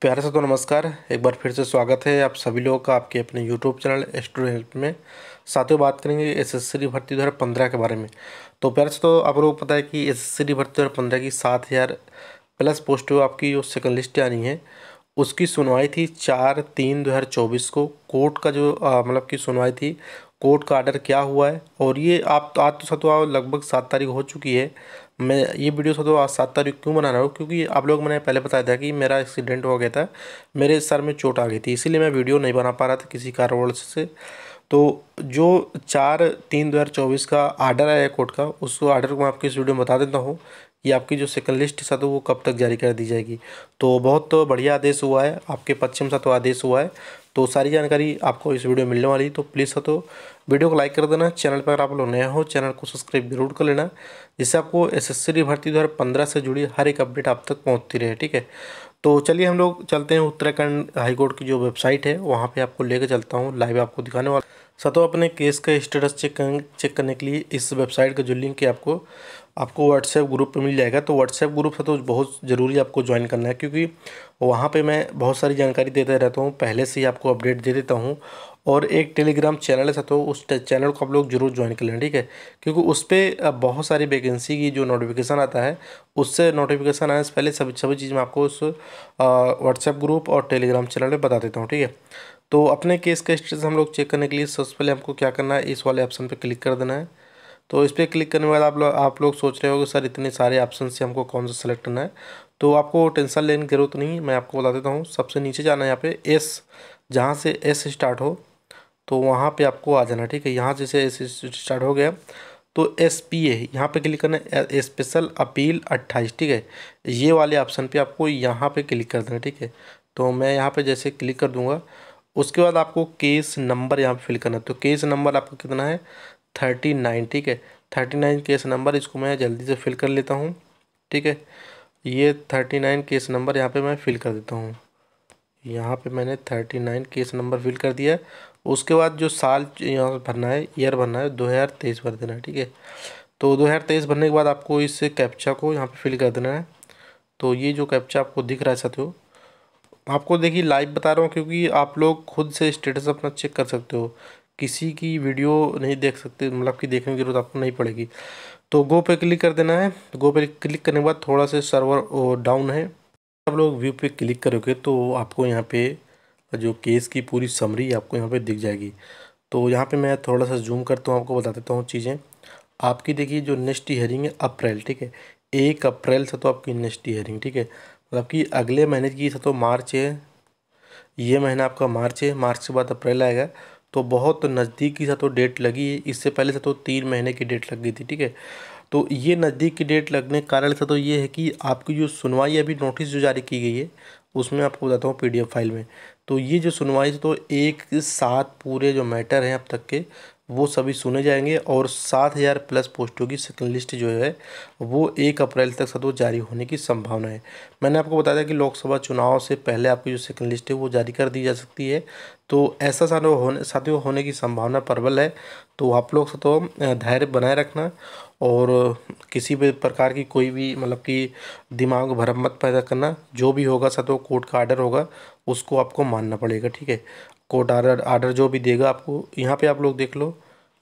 प्यारे से तो नमस्कार एक बार फिर से स्वागत है आप सभी लोगों का आपके अपने यूट्यूब चैनल स्टूडेंट में में साथियों बात करेंगे एस एस सी भर्ती दो हज़ार पंद्रह के बारे में तो प्यारे से तो आप लोगों को पता है कि एस एस सी भर्ती दो हज़ार पंद्रह की सात हज़ार प्लस पोस्ट आपकी जो सेकंड लिस्ट आनी है उसकी सुनवाई थी चार तीन दो हज़ार चौबीस को कोर्ट का जो मतलब की सुनवाई थी कोर्ट का आर्डर क्या हुआ है और ये आप तो, आज तो सतवा लगभग सात तारीख हो चुकी है मैं ये वीडियो सतो आज सात तारीख क्यों बना रहा हूँ क्योंकि आप लोग मैंने पहले बताया था कि मेरा एक्सीडेंट हो गया था मेरे सर में चोट आ गई थी इसीलिए मैं वीडियो नहीं बना पा रहा था किसी कारण से तो जो चार तीन दो हज़ार चौबीस का आर्डर आया कोर्ट का उस आर्डर को मैं आपकी इस वीडियो में बता देता हूँ ये आपकी जो सेकंड लिस्ट साथ वो कब तक जारी कर दी जाएगी तो बहुत तो बढ़िया आदेश हुआ है आपके पश्चिम तो आदेश हुआ है तो सारी जानकारी आपको इस वीडियो में मिलने वाली तो प्लीज़ तो वीडियो को लाइक कर देना चैनल पर अगर आप लोग नया हो चैनल को सब्सक्राइब जरूर कर लेना जिससे आपको एसएससी भर्ती दो पंद्रह से जुड़ी हर एक अपडेट आप तक पहुँचती रहे ठीक है तो चलिए हम लोग चलते हैं उत्तराखंड हाईकोर्ट की जो वेबसाइट है वहाँ पर आपको लेकर चलता हूँ लाइव आपको दिखाने वाला सतो अपने केस का स्टेटस चेक चेक करने के लिए इस वेबसाइट का जो लिंक है आपको आपको व्हाट्सएप ग्रुप पे मिल जाएगा तो व्हाट्सएप ग्रुप से तो बहुत ज़रूरी आपको ज्वाइन करना है क्योंकि वहाँ पे मैं बहुत सारी जानकारी देते रहता हूँ पहले से ही आपको अपडेट दे देता हूँ और एक टेलीग्राम चैनल है तो उस चैनल को आप लोग जरूर ज्वाइन कर लें ठीक है क्योंकि उस पर बहुत सारी वैकेंसी की जो नोटिफिकेशन आता है उससे नोटिफिकेशन आने से पहले सभी सभी चीज़ मैं आपको उस व्हाट्सएप ग्रुप और टेलीग्राम चैनल पर बता देता हूँ ठीक है तो अपने केस का स्टेटस हम लोग चेक करने के लिए सबसे पहले हमको क्या करना है इस वाले ऑप्शन पर क्लिक कर देना है तो इस पर क्लिक करने के बाद आप लोग आप लोग सोच रहे हो कि सर इतने सारे ऑप्शन से हमको कौन सा सेलेक्ट करना है तो आपको टेंशन लेने की जरूरत नहीं मैं आपको बता देता हूँ सबसे नीचे जाना है यहाँ पे एस जहाँ से एस स्टार्ट हो तो वहाँ पे आपको आ जाना ठीक है यहाँ जैसे एस स्टार्ट हो गया तो एस पी ए यहाँ पर क्लिक करना है स्पेशल अपील अट्ठाईस ठीक है ये वाले ऑप्शन पर आपको यहाँ पे क्लिक कर देना ठीक है तो मैं यहाँ पर जैसे क्लिक कर दूँगा उसके बाद आपको केस नंबर यहाँ पे फिल करना है तो केस नंबर आपको कितना है थर्टी नाइन ठीक है थर्टी नाइन केस नंबर इसको मैं जल्दी से फिल कर लेता हूँ ठीक है ये थर्टी नाइन केस नंबर यहाँ पे मैं फिल कर देता हूँ यहाँ पे मैंने thirty nine case number fill कर दिया उसके बाद जो साल यहाँ भरना है ईयर भरना है दो हज़ार तेईस भर देना है ठीक है तो दो हज़ार तेईस भरने के बाद आपको इस कैप्चा को यहाँ पे फिल कर देना है तो ये जो कैप्चा आपको दिख रहा है साथियों आपको देखिए लाइव बता रहा हूँ क्योंकि आप लोग खुद से स्टेटस अपना चेक कर सकते हो किसी की वीडियो नहीं देख सकते मतलब कि देखने की ज़रूरत आपको नहीं पड़ेगी तो गो पे क्लिक कर देना है गो पे क्लिक करने के बाद थोड़ा सा सर्वर डाउन है आप लोग व्यू पे क्लिक करोगे तो आपको यहाँ पे जो केस की पूरी समरी आपको यहाँ पे दिख जाएगी तो यहाँ पे मैं थोड़ा सा जूम करता हूँ आपको बता देता हूँ चीज़ें आपकी देखिए जो नेक्स्ट हेयरिंग है अप्रैल ठीक है एक अप्रैल से तो आपकी नेक्स्ट हेयरिंग ठीक है मतलब कि अगले महीने की से तो मार्च है ये महीना आपका मार्च है मार्च के बाद अप्रैल आएगा तो बहुत नज़दीकी सा तो डेट लगी है इससे पहले से तो तीन महीने की डेट लग गई थी ठीक है तो ये नज़दीक की डेट लगने के कारण से तो ये है कि आपकी जो सुनवाई अभी नोटिस जो जारी की गई है उसमें आपको बताता हूँ पीडीएफ फाइल में तो ये जो सुनवाई तो एक साथ पूरे जो मैटर हैं अब तक के वो सभी सुने जाएंगे और सात हज़ार प्लस पोस्टों की सेकंड लिस्ट जो है वो एक अप्रैल तक सदो जारी होने की संभावना है मैंने आपको बताया कि लोकसभा चुनाव से पहले आपकी जो सेकंड लिस्ट है वो जारी कर दी जा सकती है तो ऐसा साथ होने साथियों होने की संभावना प्रबल है तो आप लोग सतो धैर्य बनाए रखना और किसी भी प्रकार की कोई भी मतलब कि दिमाग भरम मत पैदा करना जो भी होगा सतो कोर्ट का आर्डर होगा उसको आपको मानना पड़ेगा ठीक है कोर्ट आर्डर आर्डर जो भी देगा आपको यहाँ पे आप लोग देख लो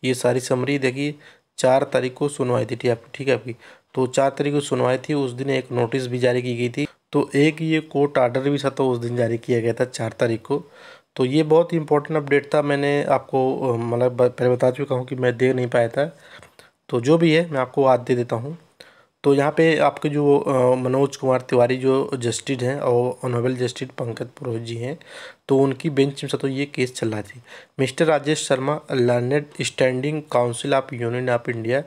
ये सारी समरी देखिए चार तारीख को सुनवाई थी आपकी ठीक है आपकी तो चार तारीख को सुनवाई थी उस दिन एक नोटिस भी जारी की गई थी तो एक ये कोर्ट आर्डर भी था तो उस दिन जारी किया गया था चार तारीख को तो ये बहुत ही इंपॉर्टेंट अपडेट था मैंने आपको मतलब पहले बता चुका हूँ कि मैं दे नहीं पाया था तो जो भी है मैं आपको आज दे देता हूँ तो यहाँ पे आपके जो मनोज कुमार तिवारी जो जस्टिस हैं और ऑनरेबल जस्टिस पंकज पुरोहित जी हैं तो उनकी बेंच में तो ये केस चल रहा थी mister Rajesh Sharma learned standing counsel of Union of India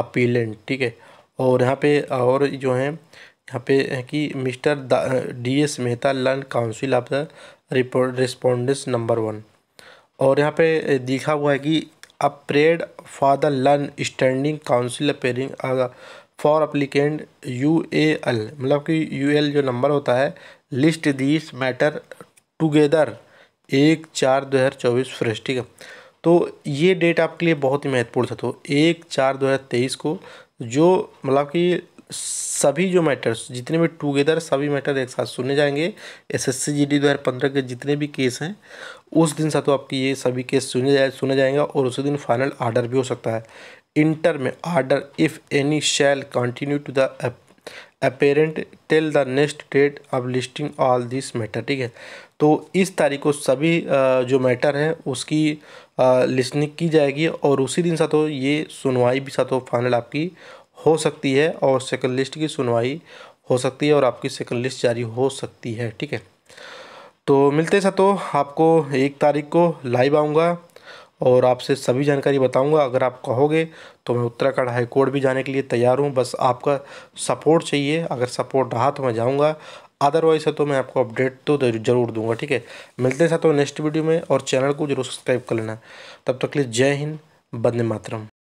appellant ठीक है और यहाँ पे और जो हैं यहाँ पे है कि mister D S Mehta learned counsel of the respondents number one और यहाँ पे दिखा हुआ है कि appeared for the learned standing counsel appearing for applicant U A L मतलब कि यू एल जो नंबर होता है लिस्ट दिस मैटर टुगेदर एक चार दो हज़ार चौबीस फ्रेश ठीक है तो ये डेट आपके लिए बहुत ही महत्वपूर्ण था तो एक चार दो हज़ार तेईस को जो मतलब कि सभी जो मैटर्स जितने भी टुगेदर सभी मैटर एक साथ सुने जाएंगे S S C G D दो हज़ार पंद्रह के जितने भी केस हैं उस दिन साथ तो आपकी ये सभी केस सुने जाए सुने जाएंगे और उसी दिन फाइनल आर्डर भी हो सकता है interim order if any shall continue to the appellant till the next date of listing all this matter ठीक है तो इस तारीख को सभी जो मैटर है उसकी लिस्टिंग की जाएगी और उसी दिन साथ हो ये सुनवाई भी साथ हो फाइनल आपकी हो सकती है और सेकंड लिस्ट की सुनवाई हो सकती है और आपकी सेकंड लिस्ट जारी हो सकती है ठीक है तो मिलते तो आपको एक तारीख को लाइव आऊँगा और आपसे सभी जानकारी बताऊंगा अगर आप कहोगे तो मैं उत्तराखंड हाई कोर्ट भी जाने के लिए तैयार हूँ बस आपका सपोर्ट चाहिए अगर सपोर्ट रहा तो मैं जाऊँगा अदरवाइज है तो मैं आपको अपडेट तो जरूर दूंगा ठीक है मिलते हैं साथ तो नेक्स्ट वीडियो में और चैनल को जरूर सब्सक्राइब कर लेना तब तक के लिए जय हिंद बंदे मातरम